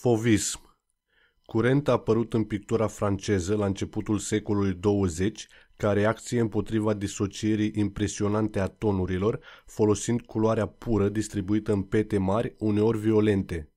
Fovism Curent a apărut în pictura franceză la începutul secolului 20 ca reacție împotriva disocierii impresionante a tonurilor, folosind culoarea pură distribuită în pete mari, uneori violente.